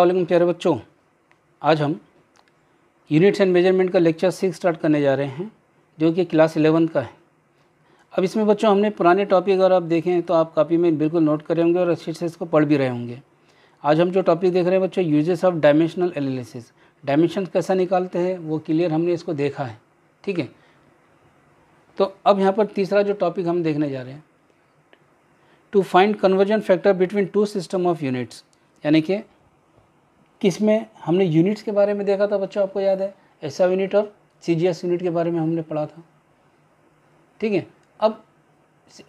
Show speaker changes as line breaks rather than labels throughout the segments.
असलम प्यारे बच्चों आज हम यूनिट्स एंड मेजरमेंट का लेक्चर सिक्स स्टार्ट करने जा रहे हैं जो कि क्लास इलेवन का है अब इसमें बच्चों हमने पुराने टॉपिक अगर आप देखें तो आप कॉपी में बिल्कुल नोट करे होंगे और अच्छे से इसको पढ़ भी रहे होंगे आज हम जो टॉपिक देख रहे हैं बच्चों uses of dimensional analysis dimension कैसा निकालते हैं वो क्लियर हमने इसको देखा है ठीक है तो अब यहाँ पर तीसरा जो टॉपिक हम देखने जा रहे हैं to find conversion factor between two system of units यानी कि किस में हमने यूनिट्स के बारे में देखा था बच्चों आपको याद है एस यूनिट और सी यूनिट के बारे में हमने पढ़ा था ठीक है अब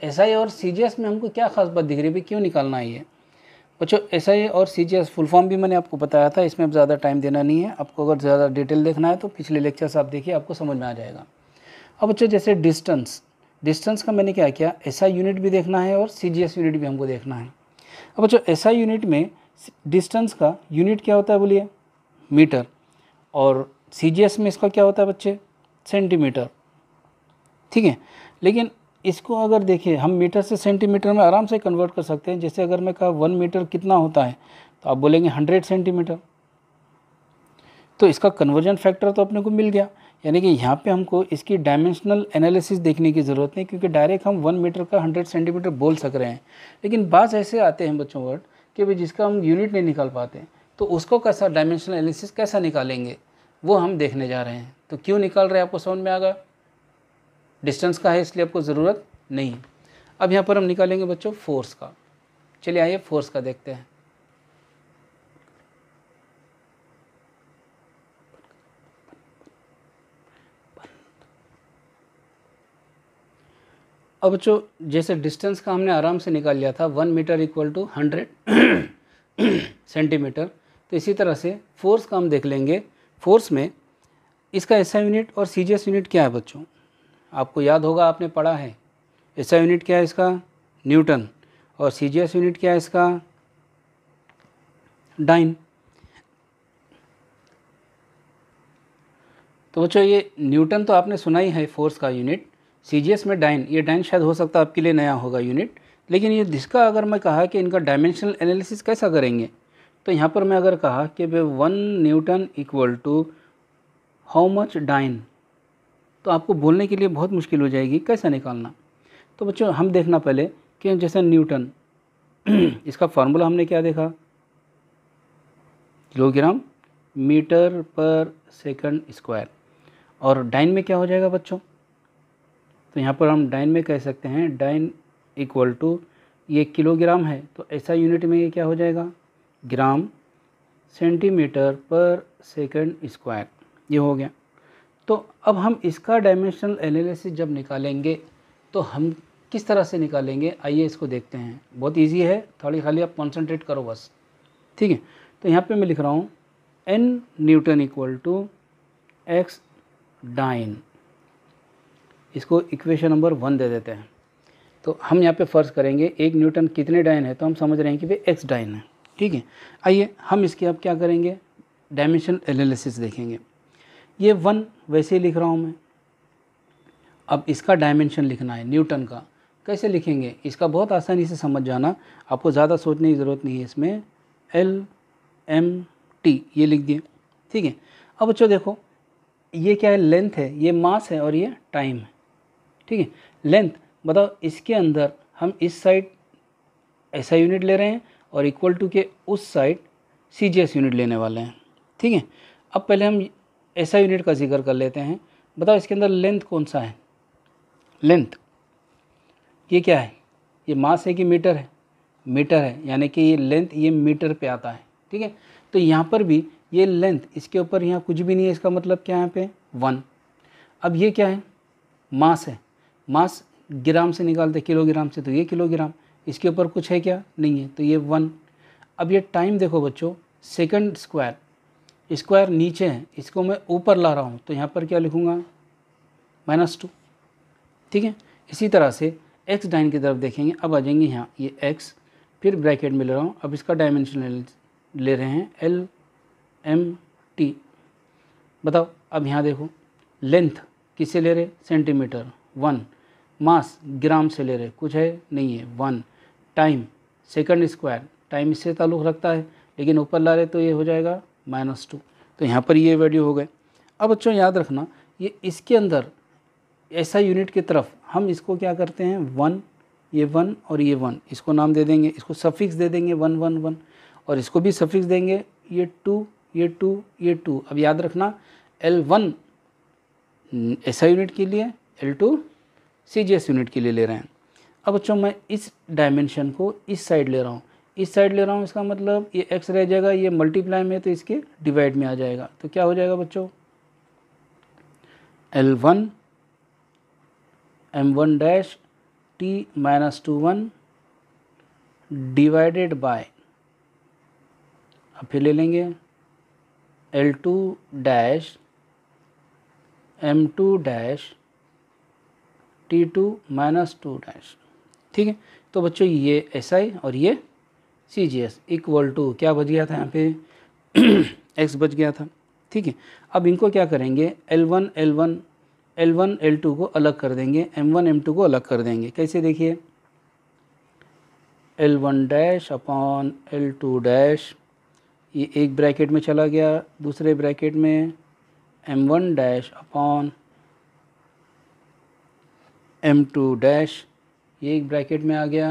एस और सी में हमको क्या खास बात दिख रही है भाई क्यों निकालना है ये बच्चों एस और सी फुल फॉर्म भी मैंने आपको बताया था इसमें अब ज़्यादा टाइम देना नहीं है आपको अगर ज़्यादा डिटेल देखना है तो पिछले लेक्चर से आप देखिए आपको समझ में आ जाएगा अब बच्चों जैसे डिस्टेंस डिस्टेंस का मैंने क्या किया एस यूनिट भी देखना है और सी यूनिट भी हमको देखना है अब बच्चों एस यूनिट में डिस्टेंस का यूनिट क्या होता है बोलिए मीटर और सी में इसका क्या होता है बच्चे सेंटीमीटर ठीक है लेकिन इसको अगर देखिए हम मीटर से सेंटीमीटर में आराम से कन्वर्ट कर सकते हैं जैसे अगर मैं कहा वन मीटर कितना होता है तो आप बोलेंगे हंड्रेड सेंटीमीटर तो इसका कन्वर्जन फैक्टर तो अपने को मिल गया यानी कि यहाँ पे हमको इसकी डायमेंशनल एनालिसिस देखने की ज़रूरत नहीं क्योंकि डायरेक्ट हम वन मीटर का हंड्रेड सेंटीमीटर बोल सक रहे हैं लेकिन बाज़ ऐसे आते हैं बच्चों वर्ड कि भाई जिसका हम यूनिट नहीं निकाल पाते तो उसको कैसा डायमेंशनल एनालिसिस कैसा निकालेंगे वो हम देखने जा रहे हैं तो क्यों निकाल रहे हैं आपको समझ में आ गया डिस्टेंस का है इसलिए आपको ज़रूरत नहीं अब यहाँ पर हम निकालेंगे बच्चों फोर्स का चलिए आइए फोर्स का देखते हैं अब बच्चों जैसे डिस्टेंस का हमने आराम से निकाल लिया था one metre equal to hundred centimetre तो इसी तरह से फोर्स का हम देख लेंगे फोर्स में इसका एस यूनिट और सी यूनिट क्या है बच्चों आपको याद होगा आपने पढ़ा है एस यूनिट क्या है इसका न्यूटन और सी यूनिट क्या है इसका डाइन तो बच्चों ये न्यूटन तो आपने सुना ही है फोर्स का यूनिट सी में डाइन ये डाइन शायद हो सकता है आपके लिए नया होगा यूनिट लेकिन ये जिसका अगर मैं कहा कि इनका डायमेंशनल एनालिसिस कैसा करेंगे तो यहाँ पर मैं अगर कहा कि भाई one newton equal to how much dyne तो आपको बोलने के लिए बहुत मुश्किल हो जाएगी कैसा निकालना तो बच्चों हम देखना पहले कि जैसे न्यूटन इसका फार्मूला हमने क्या देखा किलोग्राम मीटर पर सेकंड स्क्वायर और डाइन में क्या हो जाएगा बच्चों तो यहाँ पर हम डाइन में कह सकते हैं डाइन इक्वल टू ये किलोग्राम है तो ऐसा यूनिट में ये क्या हो जाएगा ग्राम सेंटीमीटर पर सेकंड स्क्वायर ये हो गया तो अब हम इसका डायमेंशनल एनालिसिस जब निकालेंगे तो हम किस तरह से निकालेंगे आइए इसको देखते हैं बहुत इजी है थोड़ी खाली आप कॉन्सनट्रेट करो बस ठीक है तो यहाँ पे मैं लिख रहा हूँ N newton equal to X dyne इसको इक्वेशन नंबर वन दे देते हैं तो हम यहाँ पे फ़र्ज़ करेंगे एक न्यूटन कितने डाइन है तो हम समझ रहे हैं कि वे एक्स डाइन है ठीक है आइए हम इसके अब क्या करेंगे डायमेंशन एनालिसिस देखेंगे ये वन वैसे लिख रहा हूँ मैं अब इसका डायमेंशन लिखना है न्यूटन का कैसे लिखेंगे इसका बहुत आसानी से समझ जाना आपको ज़्यादा सोचने की ज़रूरत नहीं है इसमें एल एम टी ये लिख दिए ठीक है अब बच्चों देखो ये क्या है लेंथ है ये मास है और ये टाइम है ठीक है लेंथ बताओ इसके अंदर हम इस साइड ऐसा यूनिट ले रहे हैं और इक्वल टू के उस side C G S unit लेने वाले हैं ठीक है अब पहले हम ऐसा यूनिट का जिक्र कर लेते हैं बताओ इसके अंदर लेंथ कौन सा है लेंथ ये क्या है ये मास है कि मीटर है मीटर है यानी कि ये लेंथ ये मीटर पे आता है ठीक है तो यहाँ पर भी ये लेंथ इसके ऊपर यहाँ कुछ भी नहीं है इसका मतलब क्या यहाँ पे वन अब ये क्या है मास है मास ग्राम से निकालते किलोग्राम से तो ये किलोग्राम इसके ऊपर कुछ है क्या नहीं है तो ये वन अब ये टाइम देखो बच्चों सेकंड स्क्वायर स्क्वायर नीचे है इसको मैं ऊपर ला रहा हूँ तो यहाँ पर क्या लिखूँगा माइनस टू ठीक है इसी तरह से एक्स डाइन की तरफ देखेंगे अब आ जाएंगे यहाँ ये एक्स फिर ब्रैकेट में ले रहा हूँ अब इसका डायमेंशन ले रहे हैं एल एम टी बताओ अब यहाँ देखो लेंथ किससे ले रहे सेंटीमीटर वन मास ग्राम से ले रहे कुछ है नहीं है one time second square time इससे ताल्लुक़ रखता है लेकिन ऊपर ला रहे तो ये हो जाएगा माइनस टू तो यहाँ पर ये वैल्यू हो गए अब बच्चों याद रखना ये इसके अंदर ऐसा यूनिट की तरफ हम इसको क्या करते हैं वन ये वन और ये वन इसको नाम दे देंगे इसको सफिक्स दे देंगे वन वन वन और इसको भी सफिक्स देंगे ये टू ये टू ये टू अब याद रखना एल वन ऐसा यूनिट के लिए L two C G S unit के लिए ले रहे हैं अब बच्चों मैं इस डायमेंशन को इस साइड ले रहा हूँ इस साइड ले रहा हूँ इसका मतलब ये एक्स रह जाएगा ये मल्टीप्लाई में तो इसके डिवाइड में आ जाएगा तो क्या हो जाएगा बच्चों L one M one dash T minus two one divided by अब फिर ले लेंगे L two dash M two dash T two minus two dash ठीक है तो बच्चों ये एस आई और ये C G S equal to क्या बच गया था यहाँ पे एक्स बच गया था ठीक है अब इनको क्या करेंगे L one L one L one L two को अलग कर देंगे एम वन एम टू को अलग कर देंगे कैसे देखिए L one dash upon L two dash ये एक ब्रैकेट में चला गया दूसरे ब्रैकेट में M one dash upon M two dash ये एक ब्रैकेट में आ गया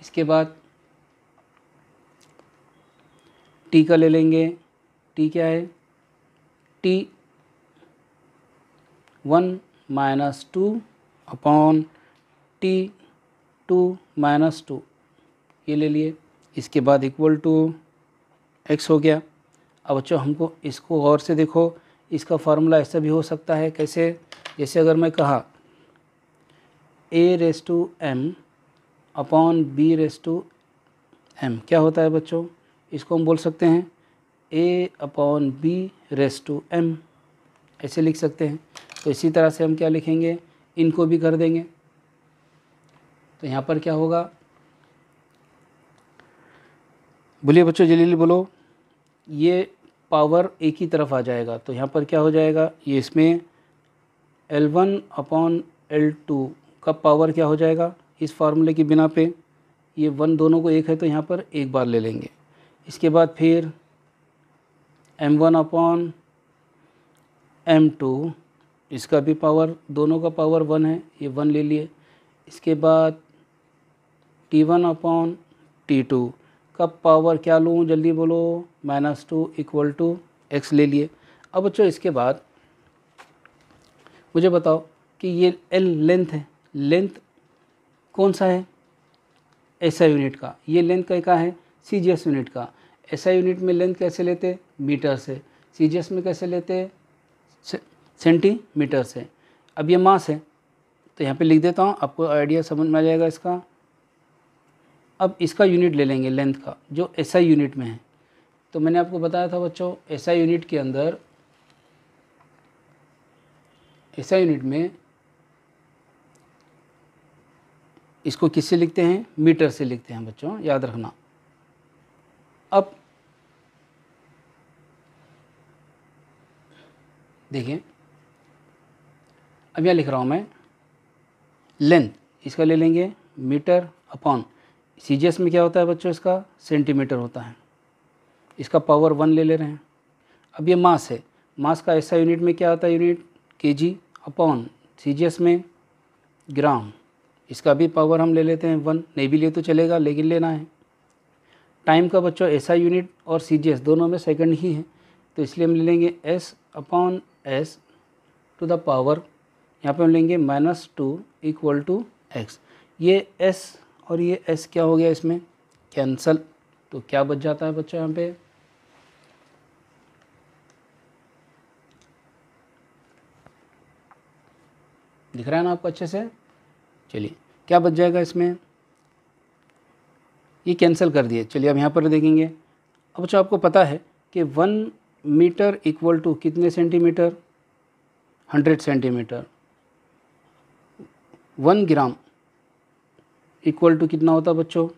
इसके बाद टी का ले लेंगे टी क्या है T one minus two upon T two minus two ये ले लिए इसके बाद इक्वल टू एक्स हो गया अब बच्चों हमको इसको और से देखो इसका फार्मूला ऐसा भी हो सकता है कैसे जैसे अगर मैं कहा A raise to M upon B raise to M क्या होता है बच्चों इसको हम बोल सकते हैं A upon B raise to M ऐसे लिख सकते हैं तो इसी तरह से हम क्या लिखेंगे इनको भी कर देंगे तो यहाँ पर क्या होगा बोलिए बच्चों जल्दी बोलो ये पावर एक ही तरफ आ जाएगा तो यहाँ पर क्या हो जाएगा ये इसमें L1 one upon L two का पावर क्या हो जाएगा इस फार्मूले के बिना पे ये वन दोनों को एक है तो यहाँ पर एक बार ले लेंगे इसके बाद फिर M one upon M two इसका भी पावर दोनों का पावर वन है ये वन ले लिए इसके बाद T one upon T two का पावर क्या लूँ जल्दी बोलो minus two equal to X ले लिए अब बच्चों इसके बाद मुझे बताओ कि ये एल लेंथ है लेंथ कौन सा है ऐसा यूनिट का ये लेंथ कहीं का है सी जी एस यूनिट का ऐसा यूनिट में लेंथ कैसे लेते मीटर से सी जी एस में कैसे लेते सेंटी सेंटीमीटर से अब ये मास है तो यहाँ पे लिख देता हूँ आपको आइडिया समझ में आ जाएगा इसका अब इसका यूनिट ले लेंगे लेंथ का जो एस आई यूनिट में है तो मैंने आपको बताया था बच्चों एस आई यूनिट के अंदर एस आई यूनिट में इसको किससे लिखते हैं मीटर से लिखते हैं बच्चों याद रखना अब देखिए अब यहाँ लिख रहा हूँ मैं लेंथ इसका ले लेंगे मीटर अपॉन सी में क्या होता है बच्चों इसका सेंटीमीटर होता है इसका पावर वन ले ले रहे हैं अब ये मास है मास का ऐसा यूनिट में क्या होता है यूनिट के जी अपॉन सी में ग्राम इसका भी पावर हम ले लेते हैं वन नहीं भी लिए तो चलेगा लेकिन लेना है टाइम का बच्चों ऐसा यूनिट और सी दोनों में सेकंड ही है तो इसलिए हम ले लेंगे S upon S to the power यहाँ पे हम लेंगे minus two equal to X ये एस और ये एस क्या हो गया इसमें कैंसल तो क्या बच जाता है बच्चों यहाँ पे दिख रहा है ना आपको अच्छे से चलिए क्या बच जाएगा इसमें ये कैंसिल कर दिए चलिए अब यहाँ पर देखेंगे अब बच्चों अच्छा, आपको पता है कि वन मीटर इक्वल टू कितने centimetre hundred centimetre one gram equal to कितना होता बच्चों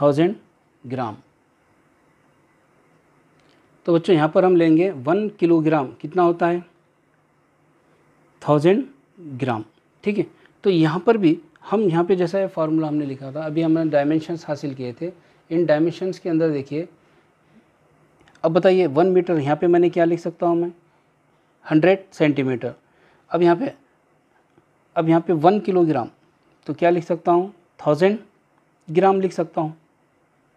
थाउजेंड ग्राम तो बच्चों यहाँ पर हम लेंगे वन किलोग्राम कितना होता है थाउजेंड ग्राम ठीक है तो यहाँ पर भी हम यहाँ पे जैसा ये फार्मूला हमने लिखा था अभी हमने डायमेंशंस हासिल किए थे इन डायमेंशंस के अंदर देखिए अब बताइए वन मीटर यहाँ पे मैंने क्या लिख सकता हूँ मैं हंड्रेड सेंटीमीटर अब यहाँ पे अब यहाँ पे वन किलोग्राम तो क्या लिख सकता हूँ थाउजेंड ग्राम लिख सकता हूँ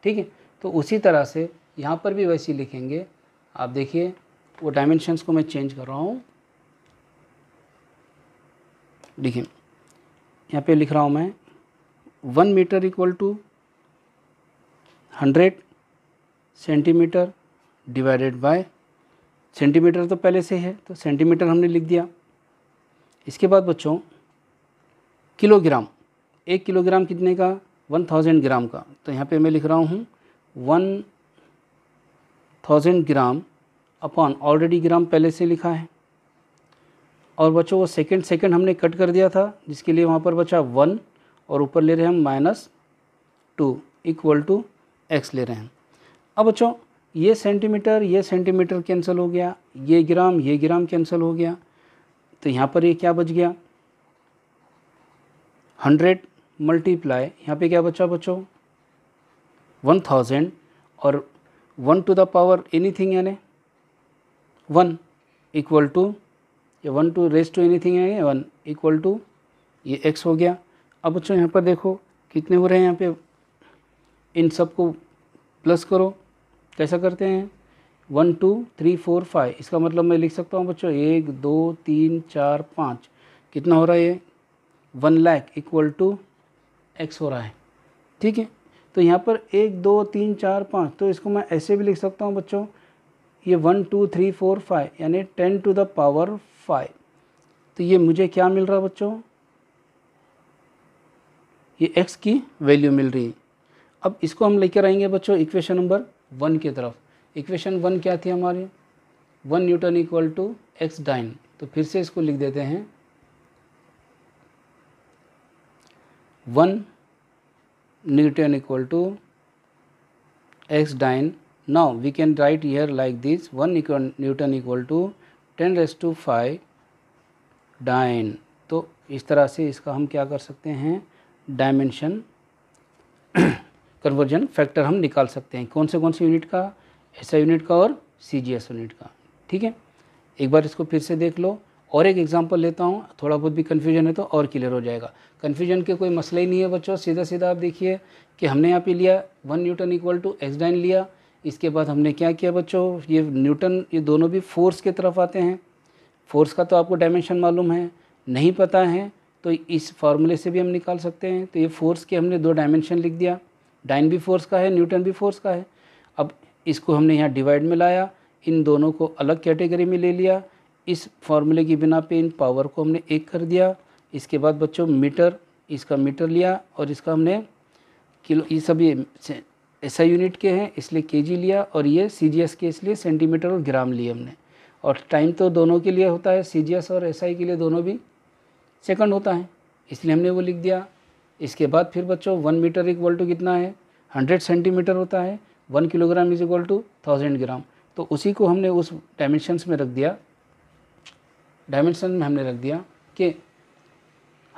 ठीक है तो उसी तरह से यहाँ पर भी वैसे लिखेंगे आप देखिए वो डायमेंशंस को मैं चेंज कर रहा हूँ देखिए यहाँ पे लिख रहा हूँ मैं one metre equal to hundred centimetre divided by centimetre तो पहले से है तो सेंटीमीटर हमने लिख दिया इसके बाद बच्चों किलोग्राम एक किलोग्राम कितने का वन थाउजेंड ग्राम का तो यहाँ पे मैं लिख रहा हूँ one thousand gram upon already gram पहले से लिखा है और बच्चों वो सेकेंड सेकेंड हमने कट कर दिया था जिसके लिए वहाँ पर बचा वन और ऊपर ले रहे हैं हम minus two equal to X ले रहे हैं अब बच्चों ये सेंटीमीटर ये सेंटीमीटर कैंसिल हो गया ये ग्राम ये ग्राम कैंसिल हो गया तो यहाँ पर ये क्या बच गया हंड्रेड मल्टीप्लाई यहाँ पे क्या बचा बच्चों वन थाउजेंड और one to the power thing यानी वन इक्वल टू ये one to raise to anything है ये वन इक्वल टू ये एक्स हो गया अब बच्चों यहाँ पर देखो कितने हो रहे हैं यहाँ पे इन सब को प्लस करो कैसा करते हैं one two three four five इसका मतलब मैं लिख सकता हूँ बच्चों एक दो तीन चार पाँच कितना हो रहा है ये one lakh equal to X हो रहा है ठीक है तो यहाँ पर एक दो तीन चार पाँच तो इसको मैं ऐसे भी लिख सकता हूँ बच्चों ये one two three four five यानी ten to the power five तो ये मुझे क्या मिल रहा है बच्चों ये एक्स की वैल्यू मिल रही है अब इसको हम लेकर आएंगे बच्चों इक्वेशन नंबर वन की तरफ इक्वेशन वन क्या थी हमारी one newton equal to X dyne तो फिर से इसको लिख देते हैं one newton equal to X dyne Now we can write here like this 1 equal, Newton equal to 10 raise to five dyne तो इस तरह से इसका हम क्या कर सकते हैं डायमेंशन कन्वर्जन फैक्टर हम निकाल सकते हैं कौन से कौन से यूनिट का एस यूनिट का और सी जी एस यूनिट का ठीक है एक बार इसको फिर से देख लो और एक एग्जांपल लेता हूँ थोड़ा बहुत भी कन्फ्यूजन है तो और क्लियर हो जाएगा कन्फ्यूजन के कोई मसला ही नहीं है बच्चों सीधा सीधा आप देखिए कि हमने यहाँ पे लिया one newton equal to X dyne लिया इसके बाद हमने क्या किया बच्चों ये न्यूटन ये दोनों भी फोर्स की तरफ आते हैं फोर्स का तो आपको डायमेंशन मालूम है नहीं पता है तो इस फार्मूले से भी हम निकाल सकते हैं तो ये फोर्स के हमने दो डायमेंशन लिख दिया डाइन भी फोर्स का है न्यूटन भी फोर्स का है अब इसको हमने यहाँ डिवाइड में लाया इन दोनों को अलग कैटेगरी में ले लिया इस फार्मूले की बिना पे इन पावर को हमने एक कर दिया इसके बाद बच्चों मीटर इसका मीटर लिया और इसका हमने किलो ये सभी एसआई यूनिट के हैं इसलिए केजी लिया और ये सीजीएस के इसलिए सेंटीमीटर और ग्राम लिए हमने और टाइम तो दोनों के लिए होता है सीजीएस और एसआई के लिए दोनों भी सेकंड होता है इसलिए हमने वो लिख दिया इसके बाद फिर बच्चों वन मीटर इक्वल टू कितना है हंड्रेड सेंटीमीटर होता है one kilogram is equal to thousand gram तो उसी को हमने उस डायमेंशंस में रख दिया डायमेंशन में हमने रख दिया कि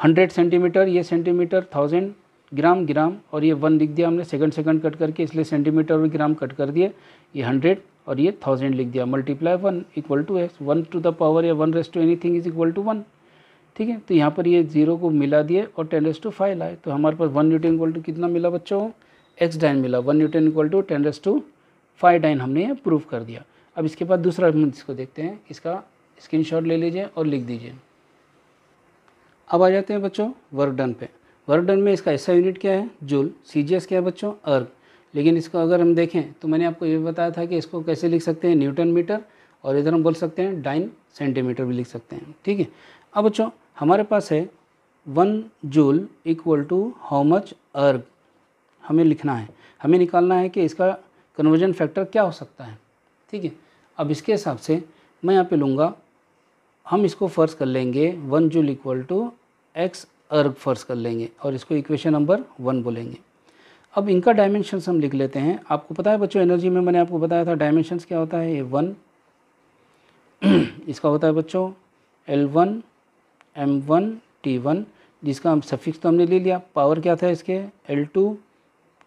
हंड्रेड सेंटीमीटर ये सेंटीमीटर थाउजेंड ग्राम ग्राम और ये वन लिख दिया हमने सेकंड सेकंड कट करके इसलिए सेंटीमीटर और ग्राम कट कर दिए ये हंड्रेड और ये थाउजेंड लिख दिया multiply one equal to X one to the power या one raise to thing is equal to one ठीक है तो यहाँ पर ये जीरो को मिला दिए और टेन रेस टू फाइव लाए तो हमारे पास वन न्यूटन इक्वल टू कितना मिला बच्चों एक्स डाइन मिला one newton equal to ten raise to five dyne हमने ये प्रूव कर दिया अब इसके बाद दूसरा हम इसको देखते हैं इसका शॉट ले लीजिए और लिख दीजिए अब आ जाते हैं बच्चों वर्क डन पे वर्क डन में इसका ऐसा यूनिट क्या है जूल सी जी एस क्या है बच्चों अर्ग लेकिन इसको अगर हम देखें तो मैंने आपको ये बताया था कि इसको कैसे लिख सकते हैं न्यूटन मीटर और इधर हम बोल सकते हैं डाइन सेंटीमीटर भी लिख सकते हैं ठीक है अब बच्चों हमारे पास है one joule equal to how much erg हमें लिखना है हमें निकालना है कि इसका कन्वर्जन फैक्टर क्या हो सकता है ठीक है अब इसके हिसाब से मैं यहाँ पे लूँगा हम इसको फर्ज कर लेंगे one joule equal to X erg फर्ज कर लेंगे और इसको इक्वेशन नंबर वन बोलेंगे अब इनका डायमेंशनस हम लिख लेते हैं आपको पता है बच्चों एनर्जी में मैंने आपको बताया था डायमेंशन क्या होता है ये वन इसका होता है बच्चों L one M one T one जिसका हम सफिक्स तो हमने ले लिया पावर क्या था इसके L two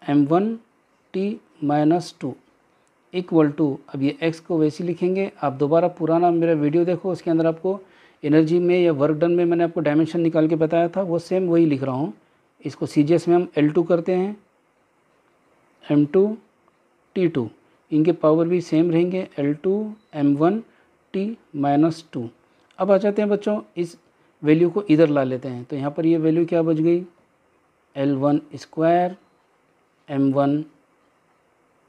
M one T minus two equal to अब ये एक्स को वैसे लिखेंगे आप दोबारा पुराना मेरा वीडियो देखो उसके अंदर आपको एनर्जी में या वर्क डन में मैंने आपको डायमेंशन निकाल के बताया था वो सेम वही लिख रहा हूँ इसको सी में हम एल करते हैं एम टू टी टू इनके पावर भी सेम रहेंगे L two M one T minus two अब आ जाते हैं बच्चों इस वैल्यू को इधर ला लेते हैं तो यहाँ पर ये वैल्यू क्या बच गई L one square M one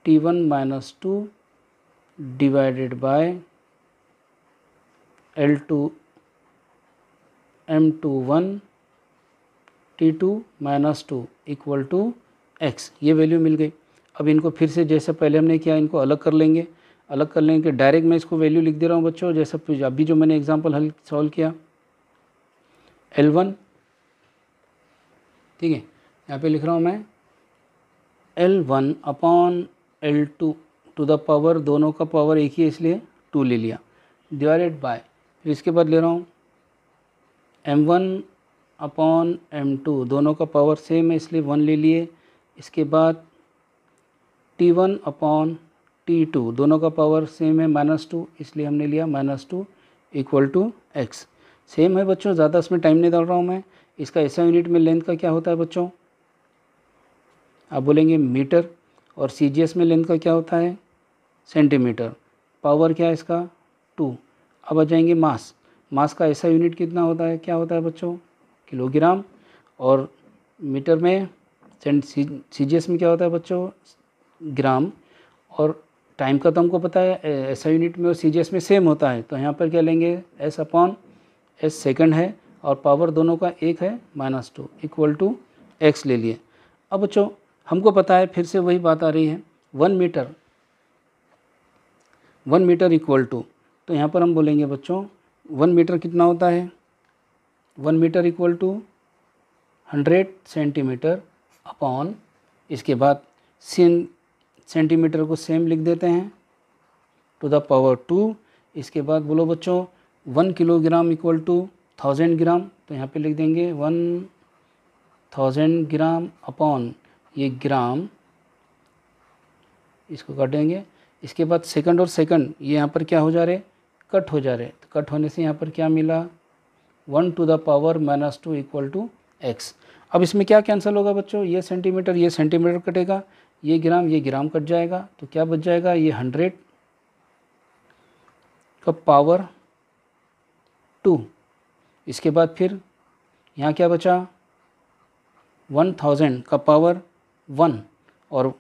T one minus two divided by L two M two one T two minus two equal to X ये वैल्यू मिल गई अब इनको फिर से जैसे पहले हमने किया इनको अलग कर लेंगे अलग कर लेंगे डायरेक्ट मैं इसको वैल्यू लिख दे रहा हूँ बच्चों जैसा अभी जो मैंने एग्जाम्पल हल सॉल्व किया एल वन ठीक है यहाँ पे लिख रहा हूँ मैं L one upon L two to the power दोनों का पावर एक ही इसलिए टू ले लिया डिवाइडेड बाय फिर इसके बाद ले रहा हूँ M one upon M two दोनों का पावर सेम है इसलिए वन ले लिए इसके बाद T one upon T two दोनों का पावर सेम है माइनस टू इसलिए हमने लिया minus two equal to X same है बच्चों ज़्यादा इसमें टाइम नहीं डाल रहा हूँ मैं इसका ऐसा यूनिट में लेंथ का क्या होता है बच्चों आप बोलेंगे मीटर और सी में लेंथ का क्या होता है सेंटीमीटर पावर क्या है इसका टू अब आ जाएंगे मास मास का ऐसा यूनिट कितना होता है क्या होता है बच्चों किलोग्राम और मीटर में सेंट सी जी एस में क्या होता है बच्चों ग्राम और टाइम का तो हमको पता है ऐसा यूनिट में और सी जी एस में सेम होता है तो यहाँ पर क्या लेंगे एस अपॉन एस सेकंड है और पावर दोनों का एक है minus two equal to X ले लिए अब बच्चों हमको पता है फिर से वही बात आ रही है one metre one metre equal to तो यहाँ पर हम बोलेंगे बच्चों वन मीटर कितना होता है one metre equal to hundred centimetre upon इसके बाद सेम सेंटीमीटर को सेम लिख देते हैं टू द पावर टू इसके बाद बोलो बच्चों one kilogram equal to thousand gram तो यहाँ पे लिख देंगे वन थाउजेंड ग्राम अपॉन ये ग्राम इसको काटेंगे इसके बाद सेकंड और सेकंड ये यहाँ पर क्या हो जा रहे कट हो जा रहे कट होने से यहाँ पर क्या मिला one to the power minus two equal to x अब इसमें क्या कैंसिल होगा बच्चों ये सेंटीमीटर ये सेंटीमीटर कटेगा ये ग्राम ये ग्राम कट जाएगा तो क्या बच जाएगा ये हंड्रेड का पावर टू इसके बाद फिर यहाँ क्या बचा वन थाउजेंड का पावर वन और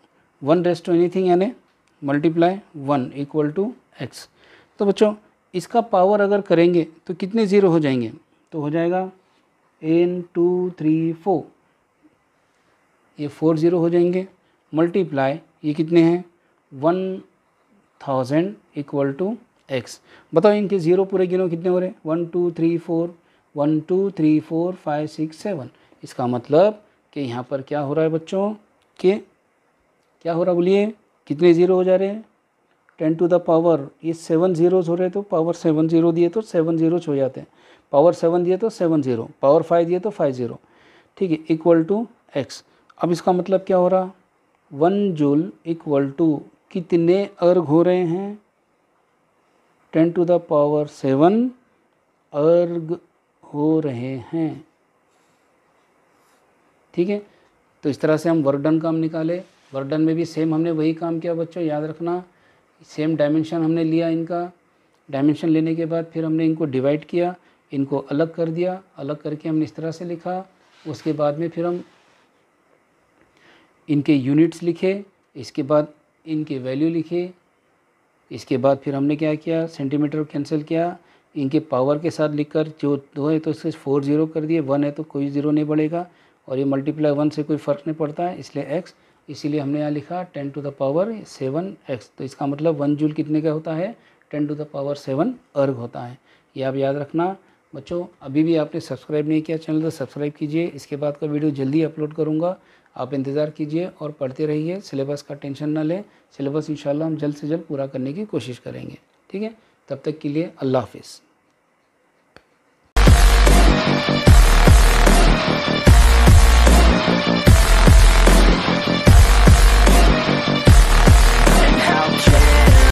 वन रेस्ट टू थिंग यानी multiply one equal to x तो बच्चों इसका पावर अगर करेंगे तो कितने ज़ीरो हो जाएंगे तो हो जाएगा एन टू थ्री फोर ये फोर ज़ीरो हो जाएंगे मल्टीप्लाई ये कितने हैं one thousand equal to x बताओ इनके ज़ीरो पूरे गिनो कितने हो रहे हैं one two three four one two three four five six seven इसका मतलब कि यहाँ पर क्या हो रहा है बच्चों के क्या हो रहा बोलिए कितने ज़ीरो हो जा रहे हैं टेन टू द पावर ये सेवन जीरोज हो रहे तो पावर सेवन जीरो दिए तो सेवन जीरोज हो जाते हैं पावर सेवन दिए तो सेवन जीरो पावर फाइव दिए तो फाइव जीरो ठीक है इक्वल टू एक्स अब इसका मतलब क्या हो रहा वन जूल इक्वल टू कितने अर्घ हो रहे हैं ten to the power seven erg हो रहे हैं ठीक है तो इस तरह से हम वर्डन काम निकाले वर्डन में भी सेम हमने वही काम किया बच्चों याद रखना सेम डायमेंशन हमने लिया इनका डायमेंशन लेने के बाद फिर हमने इनको डिवाइड किया इनको अलग कर दिया अलग करके हमने इस तरह से लिखा उसके बाद में फिर हम इनके यूनिट्स लिखे इसके बाद इनके वैल्यू लिखे इसके बाद फिर हमने क्या किया सेंटीमीटर कैंसिल किया इनके पावर के साथ लिखकर जो दो है तो इससे फोर ज़ीरो कर दिए वन है तो कोई ज़ीरो नहीं बढ़ेगा और ये मल्टीप्लाई वन से कोई फ़र्क नहीं पड़ता है इसलिए एक्स इसीलिए हमने यहाँ लिखा ten to the power seven x तो इसका मतलब वन जूल कितने का होता है ten to the power seven erg होता है ये आप याद रखना बच्चों अभी भी आपने सब्सक्राइब नहीं किया चैनल तो सब्सक्राइब कीजिए इसके बाद का वीडियो जल्दी अपलोड करूँगा आप इंतज़ार कीजिए और पढ़ते रहिए सिलेबस का टेंशन ना लें सिलेबस इंशाल्लाह हम जल्द से जल्द पूरा करने की कोशिश करेंगे ठीक है तब तक के लिए अल्लाह हाफिज़